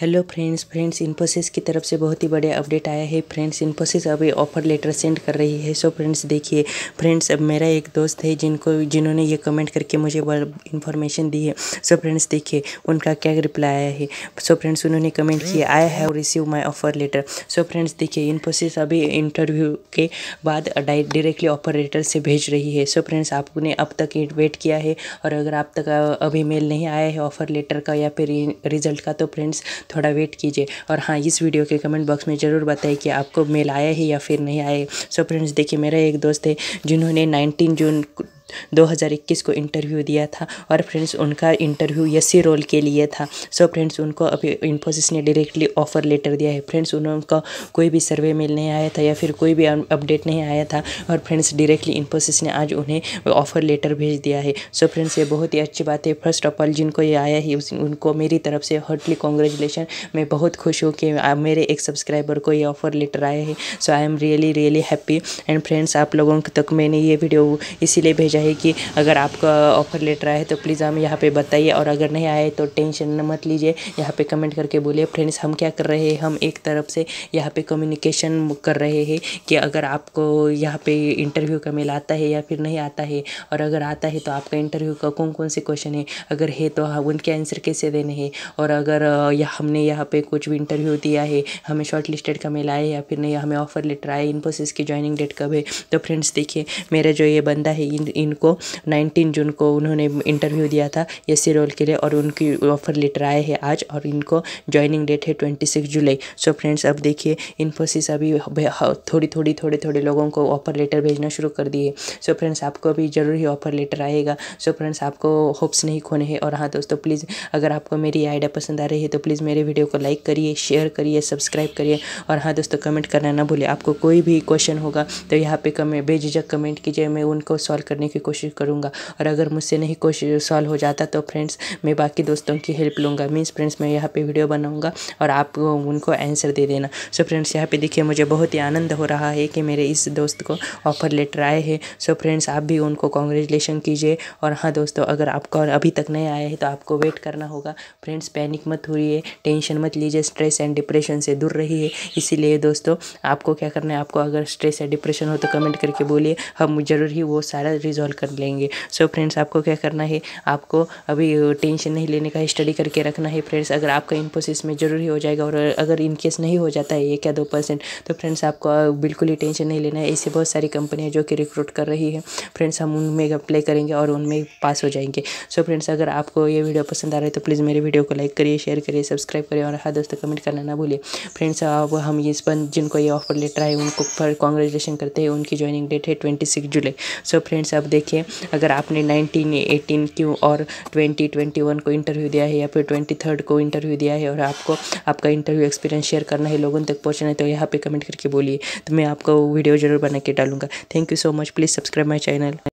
hello friends friends Infosys की तरफ से बहुत ही बड़े अपडेट आया है फ्रेंड्स इन्फोसिस अभी ऑफर लेटर सेंड कर रही है सो फ्रेंड्स देखिए फ्रेंड्स अब मेरा एक दोस्त है जिनको जिन्होंने ये कमेंट करके मुझे इन्फॉर्मेशन दी है सो फ्रेंड्स देखिए उनका क्या रिप्लाई आया है सो फ्रेंड्स उन्होंने कमेंट किया I have receive my offer letter so friends देखिए इन्फोसिस अभी इंटरव्यू के बाद डायरेक्टली ऑफर लेटर से भेज रही है सो फ्रेंड्स आपने अब तक वेट किया है और अगर आप तक अभी मेल नहीं आया है ऑफर लेटर का या फिर रिजल्ट का तो फ्रेंड्स थोड़ा वेट कीजिए और हाँ इस वीडियो के कमेंट बॉक्स में ज़रूर बताएं कि आपको मेल आया है या फिर नहीं आए सो फ्रेंड्स देखिए मेरा एक दोस्त है जिन्होंने नाइनटीन जून 2021 को इंटरव्यू दिया था और फ्रेंड्स उनका इंटरव्यू एससी रोल के लिए था सो so, फ्रेंड्स उनको अभी इन्फोसिस ने डायरेक्टली ऑफर लेटर दिया है फ्रेंड्स उनका कोई भी सर्वे मेल नहीं आया था या फिर कोई भी अपडेट नहीं आया था और फ्रेंड्स डायरेक्टली इन्फोसिस ने आज उन्हें ऑफर लेटर भेज दिया है सो so, फ्रेंड्स ये बहुत ही अच्छी बात है फर्स्ट ऑफ ऑल जिनको ये आया है उनको मेरी तरफ से हर्टली कॉन्ग्रेचुलेसन मैं बहुत खुश हूँ कि मेरे एक सब्सक्राइबर को ये ऑफर लेटर आया है so I am really really happy and friends आप लोगों तक मैंने ये वीडियो इसीलिए भेजा वजह है कि अगर आपका ऑफ़र लेटर आया है तो प्लीज़ हमें यहाँ पे बताइए और अगर नहीं आए तो टेंशन मत लीजिए यहाँ पे कमेंट करके बोलिए फ्रेंड्स हम क्या कर रहे हैं हम एक तरफ से यहाँ पे कम्युनिकेशन कर रहे हैं कि अगर आपको यहाँ पे इंटरव्यू का मेल आता है या फिर नहीं आता है और अगर आता है तो आपका इंटरव्यू का कौन कौन से क्वेश्चन है अगर है तो हाँ, उनके आंसर कैसे देने हैं और अगर या हमने यहाँ पे कुछ भी इंटरव्यू दिया है हमें शॉर्ट लिस्टेड का मेल आया या फिर नहीं हमें ऑफ़र लेटर आया इन्फोसिस की ज्वाइनिंग डेट कब है तो फ्रेंड्स देखिए मेरा जो ये बंदा है नाइनटीन को नाइनटीन जून को उन्होंने इंटरव्यू दिया था एस रोल के लिए और उनकी ऑफर लेटर आए हैं आज और इनको ज्वाइनिंग डेट है ट्वेंटी सिक्स जुलाई सो फ्रेंड्स अब देखिए इन्फोसिस अभी थोड़ी थोड़ी थोड़े थोड़े लोगों को ऑफर लेटर भेजना शुरू कर दिए सो फ्रेंड्स आपको भी ज़रूर ही ऑफर लेटर आएगा सो फ्रेंड्स आपको होप्स नहीं खोने हैं और हाँ दोस्तों प्लीज़ अगर आपको मेरी आइडिया पसंद आ रही है तो प्लीज़ मेरे वीडियो को लाइक करिए शेयर करिए सब्सक्राइब करिए और हाँ दोस्तों कमेंट करना ना भूलें आपको कोई भी क्वेश्चन होगा तो यहाँ पे कमेंट बेझिझक कमेंट कीजिए मैं उनको सॉल्व करने की की कोशिश करूँगा और अगर मुझसे नहीं कोशिश सॉल्व हो जाता तो फ्रेंड्स मैं बाकी दोस्तों की हेल्प लूँगा मीन्स फ्रेंड्स मैं यहाँ पर वीडियो बनाऊँगा और आप उनको आंसर दे देना सो फ्रेंड्स यहाँ पे देखिए मुझे बहुत ही आनंद हो रहा है कि मेरे इस दोस्त को ऑफ़र लेटर आए हैं सो फ्रेंड्स आप भी उनको कॉन्ग्रेचुलेशन कीजिए और हाँ दोस्तों अगर आपका अभी तक नहीं आया है तो आपको वेट करना होगा फ्रेंड्स पैनिक मत हुई टेंशन मत लीजिए स्ट्रेस एंड डिप्रेशन से दूर रही है इसीलिए दोस्तों आपको क्या करना है आपको अगर स्ट्रेस या डिप्रेशन हो तो कमेंट करके बोलिए हम जरूर ही वो सारा रिजॉल्व सॉल्व कर लेंगे सो so फ्रेंड्स आपको क्या करना है आपको अभी टेंशन नहीं लेने का स्टडी करके रखना है फ्रेंड्स अगर आपका इन्फोसिस में ज़रूरी हो जाएगा और अगर इनकेस नहीं हो जाता है एक या दो परसेंट तो फ्रेंड्स आपको बिल्कुल ही टेंशन नहीं लेना है ऐसी बहुत सारी कंपनियाँ जो कि रिक्रूट कर रही है फ्रेंड्स हम उनमें अप्लाई करेंगे और उनमें पास हो जाएंगे सो so फ्रेंड्स अगर आपको ये वीडियो पसंद आ रहा है तो प्लीज़ मेरे वीडियो को लाइक करिए शेयर करिए सब्सक्राइब करिए और हाँ दोस्तों कमेंट करना ना भूलिए फ्रेंड्स अब हम इस पर जिनको ये ऑफर लेटर है उनको फॉर कॉन्ग्रेचुलेशन करते हैं उनकी ज्वाइनिंग डेट है ट्वेंटी सिक्स जुलाई सो फ्रेंड्स अब देखिए अगर आपने नाइनटीन एटीन क्यों और ट्वेंटी ट्वेंटी वन को इंटरव्यू दिया है या फिर ट्वेंटी थर्ड को इंटरव्यू दिया है और आपको आपका इंटरव्यू एक्सपीरियंस शेयर करना है लोगों तक पहुँचना है तो यहाँ पर कमेंट करके बोलिए तो मैं आपको वीडियो ज़रूर बना के डालूंगा thank you so much please subscribe my channel